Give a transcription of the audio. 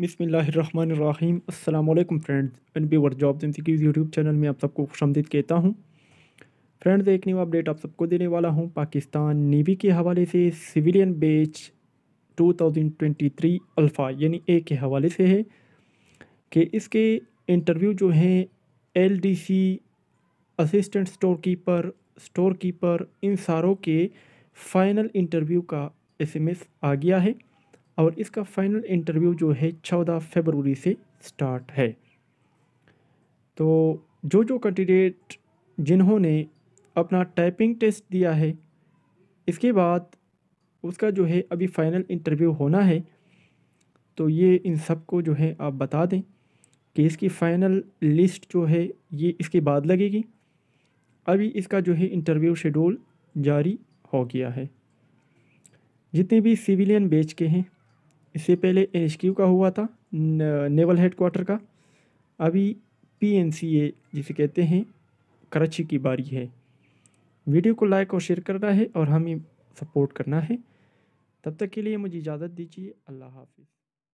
बसमीम् अल्लाम friends N B वर job जिंदगीज़ यूट्यूब चैनल में आप सबको खुश आमदीद कहता हूँ फ्रेंड्स एक न्यू अपडेट आप सबको देने वाला हूँ पाकिस्तान नेवी के हवाले से सिविलियन बेच 2023 अल्फ़ा यानी ए के हवाले से है कि इसके इंटरव्यू जो हैं L D C assistant store keeper store keeper इन सारों के फ़ाइनल इंटरव्यू का एस एम एस आ गया है और इसका फाइनल इंटरव्यू जो है चौदह फरवरी से स्टार्ट है तो जो जो कैंडिडेट जिन्होंने अपना टाइपिंग टेस्ट दिया है इसके बाद उसका जो है अभी फ़ाइनल इंटरव्यू होना है तो ये इन सब को जो है आप बता दें कि इसकी फ़ाइनल लिस्ट जो है ये इसके बाद लगेगी अभी इसका जो है इंटरव्यू शेड्यूल जारी हो गया है जितने भी सिविलियन बेच के हैं इससे पहले एन का हुआ था नेवल हेडक्वार्टर का अभी पी जिसे कहते हैं कराची की बारी है वीडियो को लाइक और शेयर करना है और हमें सपोर्ट करना है तब तक के लिए मुझे इजाज़त दीजिए अल्लाह हाफिज़